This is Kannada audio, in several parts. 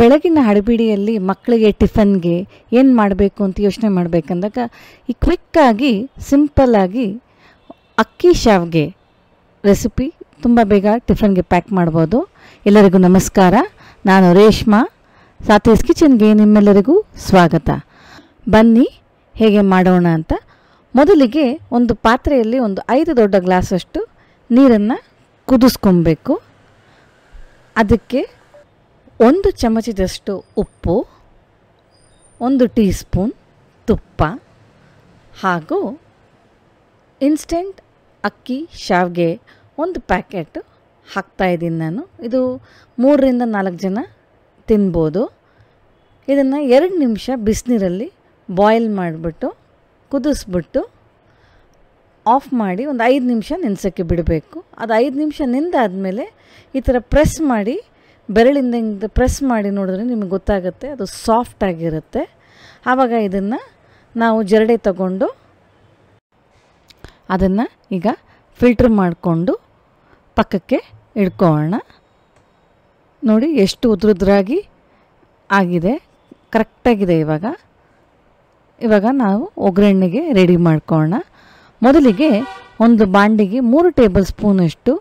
ಬೆಳಗಿನ ಹಡಬಿಡಿಯಲ್ಲಿ ಮಕ್ಕಳಿಗೆ ಟಿಫನ್ಗೆ ಏನು ಮಾಡಬೇಕು ಅಂತ ಯೋಚನೆ ಮಾಡಬೇಕಂದಾಗ ಈ ಕ್ವಿಕ್ಕಾಗಿ ಸಿಂಪಲ್ಲಾಗಿ ಅಕ್ಕಿ ಶಾವ್ಗೆ ರೆಸಿಪಿ ತುಂಬ ಬೇಗ ಟಿಫನ್ಗೆ ಪ್ಯಾಕ್ ಮಾಡ್ಬೋದು ಎಲ್ಲರಿಗೂ ನಮಸ್ಕಾರ ನಾನು ರೇಷ್ಮಾ ಸಾಥೇಸ್ ಕಿಚನ್ಗೆ ನಿಮ್ಮೆಲ್ಲರಿಗೂ ಸ್ವಾಗತ ಬನ್ನಿ ಹೇಗೆ ಮಾಡೋಣ ಅಂತ ಮೊದಲಿಗೆ ಒಂದು ಪಾತ್ರೆಯಲ್ಲಿ ಒಂದು ಐದು ದೊಡ್ಡ ಗ್ಲಾಸಷ್ಟು ನೀರನ್ನು ಕುದಿಸ್ಕೊಬೇಕು ಅದಕ್ಕೆ ಒಂದು ಚಮಚದಷ್ಟು ಉಪ್ಪು ಒಂದು ಟೀ ಸ್ಪೂನ್ ತುಪ್ಪ ಹಾಗೂ ಇನ್ಸ್ಟೆಂಟ್ ಅಕ್ಕಿ ಶಾವಿಗೆ ಒಂದು ಪ್ಯಾಕೆಟ್ ಹಾಕ್ತಾಯಿದ್ದೀನಿ ನಾನು ಇದು ಮೂರರಿಂದ ನಾಲ್ಕು ಜನ ತಿನ್ಬೋದು ಇದನ್ನು ಎರಡು ನಿಮಿಷ ಬಿಸಿನೀರಲ್ಲಿ ಬಾಯ್ಲ್ ಮಾಡಿಬಿಟ್ಟು ಕುದಿಸ್ಬಿಟ್ಟು ಆಫ್ ಮಾಡಿ ಒಂದು ಐದು ನಿಮಿಷ ನೆನೆಸೋಕ್ಕೆ ಬಿಡಬೇಕು ಅದು ಐದು ನಿಮಿಷ ನಿಂದಾದಮೇಲೆ ಈ ಥರ ಪ್ರೆಸ್ ಮಾಡಿ ಬೆರಳಿಂದ ಹಿಂಗೆ ಪ್ರೆಸ್ ಮಾಡಿ ನೋಡಿದ್ರೆ ನಿಮಗೆ ಗೊತ್ತಾಗುತ್ತೆ ಅದು ಸಾಫ್ಟ್ ಆಗಿರುತ್ತೆ ಆವಾಗ ಇದನ್ನು ನಾವು ಜರಡೆ ತಗೊಂಡು ಅದನ್ನು ಈಗ ಫಿಲ್ಟ್ರ್ ಮಾಡಿಕೊಂಡು ಪಕ್ಕಕ್ಕೆ ಇಡ್ಕೊಳ್ಳೋಣ ನೋಡಿ ಎಷ್ಟು ಉದ್ರದ್ರಾಗಿ ಆಗಿದೆ ಕರೆಕ್ಟಾಗಿದೆ ಇವಾಗ ಇವಾಗ ನಾವು ಒಗ್ಗರಣೆಗೆ ರೆಡಿ ಮಾಡ್ಕೊಳ್ಳೋಣ ಮೊದಲಿಗೆ ಒಂದು ಬಾಂಡಿಗೆ ಮೂರು ಟೇಬಲ್ ಸ್ಪೂನಷ್ಟು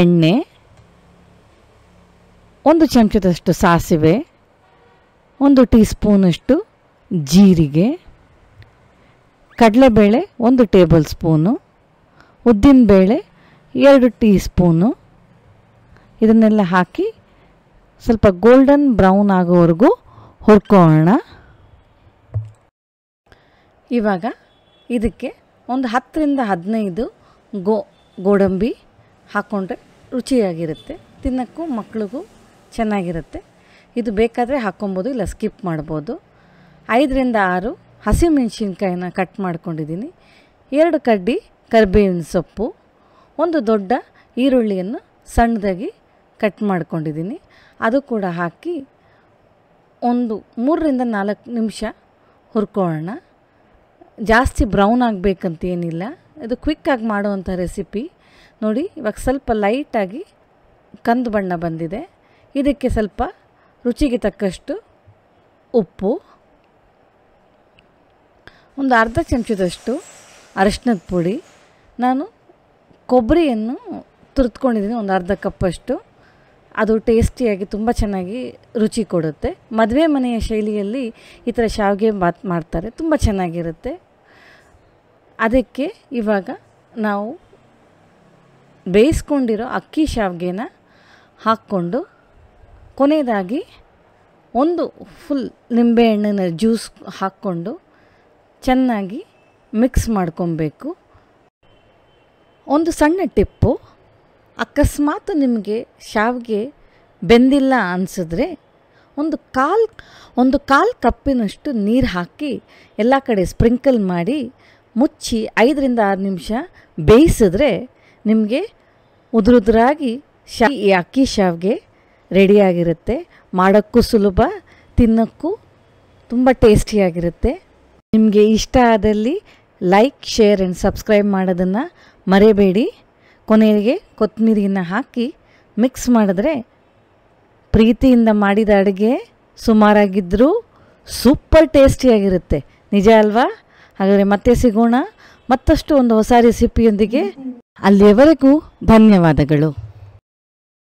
ಎಣ್ಣೆ ಒಂದು ಚಮಚದಷ್ಟು ಸಾಸಿವೆ ಒಂದು ಟೀ ಸ್ಪೂನಷ್ಟು ಜೀರಿಗೆ ಕಡಲೆಬೇಳೆ ಒಂದು ಟೇಬಲ್ ಸ್ಪೂನು ಉದ್ದಿನಬೇಳೆ ಎರಡು ಟೀ ಸ್ಪೂನು ಇದನ್ನೆಲ್ಲ ಹಾಕಿ ಸ್ವಲ್ಪ ಗೋಲ್ಡನ್ ಬ್ರೌನ್ ಆಗೋವರೆಗೂ ಹುರ್ಕೋಣ ಇವಾಗ ಇದಕ್ಕೆ ಒಂದು ಹತ್ತರಿಂದ ಹದಿನೈದು ಗೋ ಗೋಡಂಬಿ ಹಾಕ್ಕೊಂಡ್ರೆ ರುಚಿಯಾಗಿರುತ್ತೆ ತಿನ್ನೋಕ್ಕೂ ಮಕ್ಕಳಿಗೂ ಚೆನ್ನಾಗಿರುತ್ತೆ ಇದು ಬೇಕಾದರೆ ಹಾಕ್ಕೊಬೋದು ಇಲ್ಲ ಸ್ಕಿಪ್ ಮಾಡ್ಬೋದು ಐದರಿಂದ ಆರು ಹಸಿಮೆಣಸಿನ್ಕಾಯಿನ ಕಟ್ ಮಾಡ್ಕೊಂಡಿದ್ದೀನಿ ಎರಡು ಕಡ್ಡಿ ಕರಿಬೇವಿನ ಸೊಪ್ಪು ಒಂದು ದೊಡ್ಡ ಈರುಳ್ಳಿಯನ್ನು ಸಣ್ಣದಾಗಿ ಕಟ್ ಮಾಡ್ಕೊಂಡಿದ್ದೀನಿ ಅದು ಕೂಡ ಹಾಕಿ ಒಂದು ಮೂರರಿಂದ ನಾಲ್ಕು ನಿಮಿಷ ಹುರ್ಕೊಳ್ಳೋಣ ಜಾಸ್ತಿ ಬ್ರೌನ್ ಆಗಬೇಕಂತ ಏನಿಲ್ಲ ಇದು ಕ್ವಿಕ್ಕಾಗಿ ಮಾಡುವಂಥ ರೆಸಿಪಿ ನೋಡಿ ಇವಾಗ ಸ್ವಲ್ಪ ಲೈಟಾಗಿ ಕಂದು ಬಣ್ಣ ಬಂದಿದೆ ಇದಕ್ಕೆ ಸ್ವಲ್ಪ ರುಚಿಗೆ ತಕ್ಕಷ್ಟು ಉಪ್ಪು ಒಂದು ಅರ್ಧ ಚಮಚದಷ್ಟು ಅರಶಿನದ ಪುಡಿ ನಾನು ಕೊಬ್ಬರಿಯನ್ನು ತುರಿದ್ಕೊಂಡಿದ್ದೀನಿ ಒಂದು ಅರ್ಧ ಕಪ್ಪಷ್ಟು ಅದು ಟೇಸ್ಟಿಯಾಗಿ ತುಂಬ ಚೆನ್ನಾಗಿ ರುಚಿ ಕೊಡುತ್ತೆ ಮದುವೆ ಮನೆಯ ಶೈಲಿಯಲ್ಲಿ ಈ ಥರ ಶಾವಿಗೆ ಬಾತ್ ಮಾಡ್ತಾರೆ ತುಂಬ ಚೆನ್ನಾಗಿರುತ್ತೆ ಅದಕ್ಕೆ ಇವಾಗ ನಾವು ಬೇಯಿಸ್ಕೊಂಡಿರೋ ಅಕ್ಕಿ ಶಾವಿಗೆನ ಹಾಕ್ಕೊಂಡು ಕೊನೆಯದಾಗಿ ಒಂದು ಫುಲ್ ನಿಂಬೆಹಣ್ಣಿನ ಜ್ಯೂಸ್ ಹಾಕ್ಕೊಂಡು ಚೆನ್ನಾಗಿ ಮಿಕ್ಸ್ ಮಾಡ್ಕೊಬೇಕು ಒಂದು ಸಣ್ಣ ಟಿಪ್ಪು ಅಕಸ್ಮಾತ್ ನಿಮಗೆ ಶಾವಿಗೆ ಬೆಂದಿಲ್ಲ ಅನಿಸಿದ್ರೆ ಒಂದು ಕಾಲು ಒಂದು ಕಾಲು ಕಪ್ಪಿನಷ್ಟು ನೀರು ಹಾಕಿ ಎಲ್ಲ ಕಡೆ ಸ್ಪ್ರಿಂಕಲ್ ಮಾಡಿ ಮುಚ್ಚಿ ಐದರಿಂದ ಆರು ನಿಮಿಷ ಬೇಯಿಸಿದ್ರೆ ನಿಮಗೆ ಉದುರುದ್ರಾಗಿ ಶಾ ಈ ಅಕ್ಕಿ ಶಾವಿಗೆ ರೆಡಿಯಾಗಿರುತ್ತೆ ಮಾಡೋಕ್ಕೂ ಸುಲಭ ತಿನ್ನೋಕ್ಕೂ ತುಂಬ ಟೇಸ್ಟಿಯಾಗಿರುತ್ತೆ ನಿಮಗೆ ಇಷ್ಟ ಆದಲ್ಲಿ ಲೈಕ್ ಶೇರ್ ಆ್ಯಂಡ್ ಸಬ್ಸ್ಕ್ರೈಬ್ ಮಾಡೋದನ್ನು ಮರೆಯಬೇಡಿ ಕೊನೆಗೆ ಕೊತ್ತಂಬರಿಯನ್ನು ಹಾಕಿ ಮಿಕ್ಸ್ ಮಾಡಿದ್ರೆ ಪ್ರೀತಿಯಿಂದ ಮಾಡಿದ ಅಡುಗೆ ಸುಮಾರಾಗಿದ್ದರೂ ಸೂಪರ್ ಟೇಸ್ಟಿಯಾಗಿರುತ್ತೆ ನಿಜ ಅಲ್ವಾ ಹಾಗಾದರೆ ಮತ್ತೆ ಸಿಗೋಣ ಮತ್ತಷ್ಟು ಒಂದು ಹೊಸ ರೆಸಿಪಿಯೊಂದಿಗೆ ಅಲ್ಲಿಯವರೆಗೂ ಧನ್ಯವಾದಗಳು